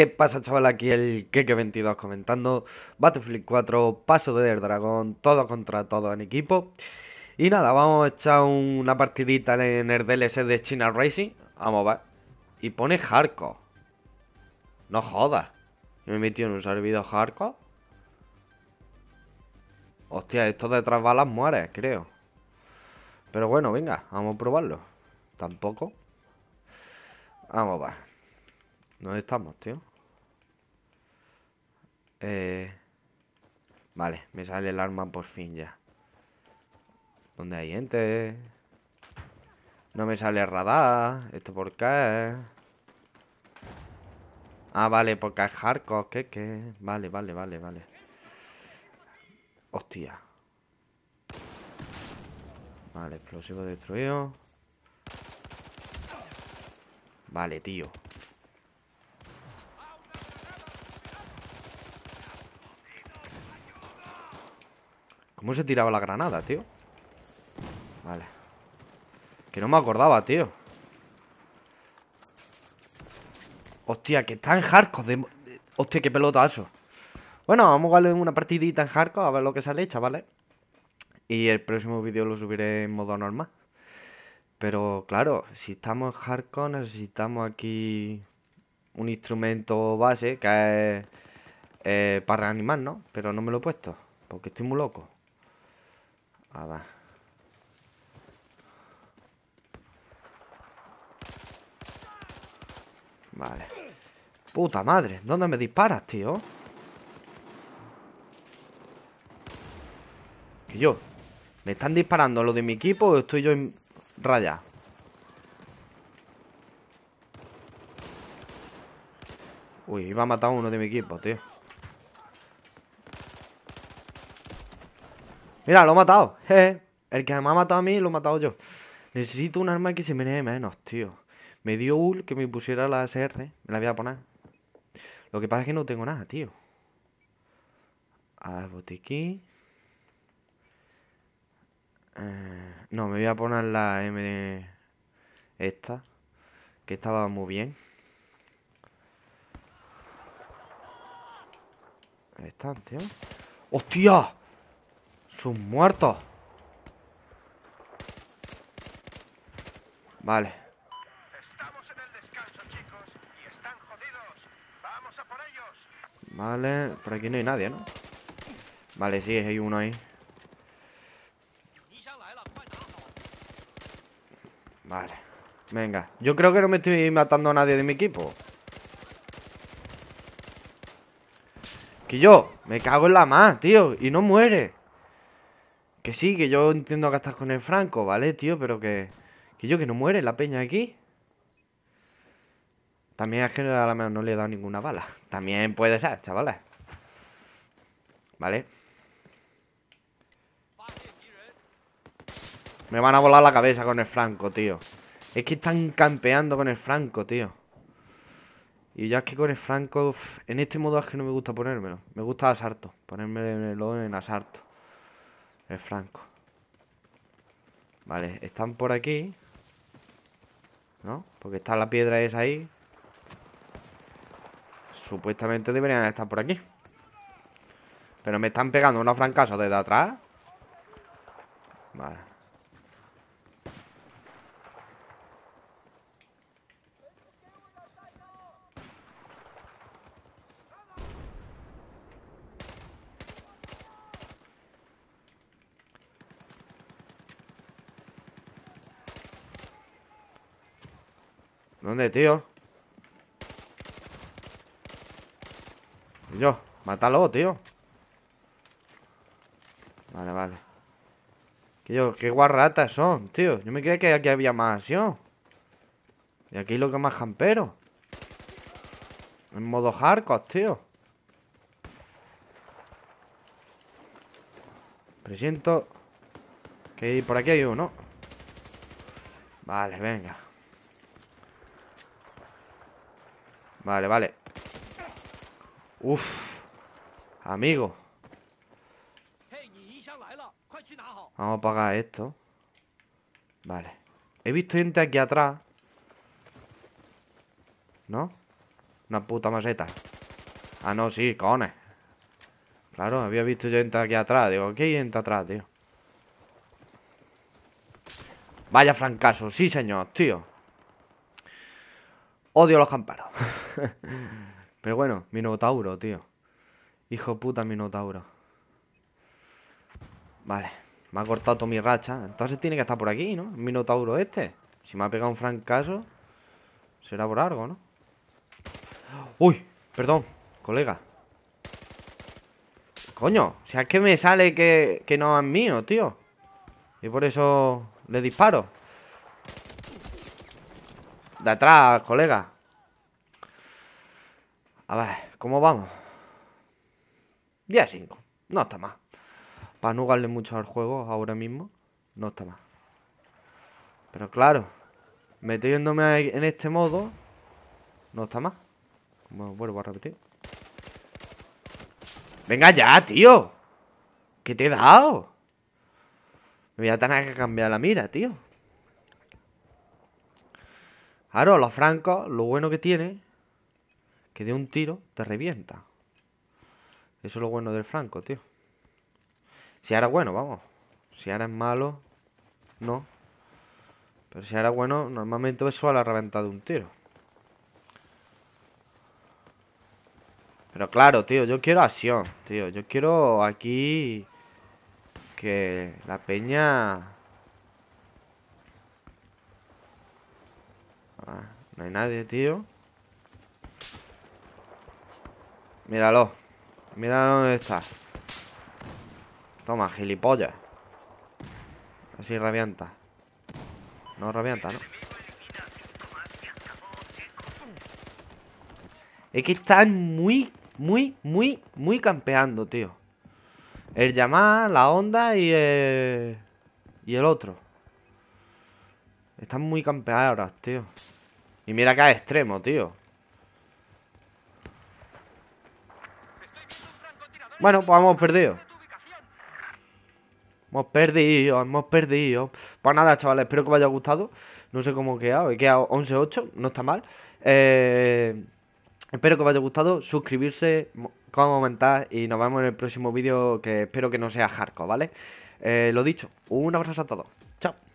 ¿Qué pasa chaval? Aquí el Keke22 comentando Battlefield 4, paso de Dragon dragón, todo contra todo en equipo Y nada, vamos a echar una partidita en el DLC de China Racing Vamos a ver Y pone hardcore No jodas Me he en un servidor hardcore Hostia, esto de balas muere, creo Pero bueno, venga, vamos a probarlo Tampoco Vamos a ver ¿Dónde estamos, tío? Eh, vale, me sale el arma por fin ya. ¿Dónde hay gente? No me sale radar. ¿Esto por qué? Ah, vale, porque hay hardcore. ¿Qué, qué? Vale, vale, vale, vale. Hostia. Vale, explosivo destruido. Vale, tío. ¿Cómo se tiraba la granada, tío? Vale Que no me acordaba, tío Hostia, que tan hardcore Hostia, qué pelotazo Bueno, vamos a darle una partidita en hardcore A ver lo que sale, vale. Y el próximo vídeo lo subiré en modo normal Pero claro, si estamos en hardcore Necesitamos aquí Un instrumento base Que es eh, para reanimar, ¿no? Pero no me lo he puesto Porque estoy muy loco Ah, va. Vale. Puta madre, ¿dónde me disparas, tío? Que yo, ¿me están disparando los de mi equipo o estoy yo en raya? Uy, iba a matar a uno de mi equipo, tío Mira, lo he matado. El que me ha matado a mí, lo he matado yo. Necesito un arma que se menee menos, tío. Me dio Ul que me pusiera la SR. Me la voy a poner. Lo que pasa es que no tengo nada, tío. A ver, botiquín. Eh, no, me voy a poner la M Esta. Que estaba muy bien. Están, tío. ¡Hostia! ¡Sus muertos! Vale. Estamos en el descanso, chicos, y están Vamos a ellos. Vale, por aquí no hay nadie, ¿no? Vale, sí, hay uno ahí. Vale. Venga, yo creo que no me estoy matando a nadie de mi equipo. Que yo, me cago en la más, tío, y no muere. Que sí, que yo entiendo que estás con el Franco, ¿vale, tío? Pero que. Que yo que no muere la peña aquí. También es que a la no le he dado ninguna bala. También puede ser, chavales. Vale. Me van a volar la cabeza con el Franco, tío. Es que están campeando con el Franco, tío. Y ya es que con el Franco... En este modo es que no me gusta ponérmelo. Me gusta asarto. Ponérmelo en asarto. El Franco. Vale, están por aquí. ¿No? Porque está la piedra esa ahí. Supuestamente deberían estar por aquí. Pero me están pegando una francasos desde atrás. Vale. ¿Dónde, tío? Yo, mátalo, tío Vale, vale qué guarratas son, tío Yo me creía que aquí había más, tío Y aquí lo que más campero En modo hardcore, tío Presiento Que por aquí hay uno Vale, venga Vale, vale Uff Amigo Vamos a apagar esto Vale He visto gente aquí atrás ¿No? Una puta maceta Ah, no, sí, cojones Claro, había visto gente aquí atrás Digo, ¿qué hay gente atrás, tío? Vaya francaso, sí señor, tío Odio los camparos Pero bueno, Minotauro, tío. Hijo puta Minotauro. Vale, me ha cortado toda mi racha. Entonces tiene que estar por aquí, ¿no? Minotauro este. Si me ha pegado un francaso será por algo, ¿no? Uy, perdón, colega. Coño, o sea, es que me sale que, que no es mío, tío. Y por eso le disparo. De atrás, colega. A ver, ¿cómo vamos? Día 5. No está mal. Para no mucho al juego ahora mismo, no está mal. Pero claro, metiéndome en este modo, no está mal. Bueno, vuelvo a repetir. Venga ya, tío. ¿Qué te he dado? Me voy a tener que cambiar la mira, tío. Claro, los francos, lo bueno que tiene que de un tiro te revienta. Eso es lo bueno del Franco, tío. Si ahora bueno, vamos. Si ahora es malo, no. Pero si ahora bueno, normalmente eso a la reventa de un tiro. Pero claro, tío, yo quiero acción, tío. Yo quiero aquí que la peña... Ah, no hay nadie, tío. Míralo. Míralo dónde está. Toma, gilipollas. Así rabianta. No rabianta, ¿no? Es que están muy, muy, muy, muy campeando, tío. El llamar, la onda y el... Y el otro. Están muy campeadas, tío. Y mira cada extremo, tío. Bueno, pues hemos perdido. Hemos perdido, hemos perdido. Pues nada, chavales, espero que os haya gustado. No sé cómo he quedado, he quedado 11-8, no está mal. Eh, espero que os haya gustado. Suscribirse, comentar y nos vemos en el próximo vídeo que espero que no sea hardcore, ¿vale? Eh, lo dicho, un abrazo a todos. Chao.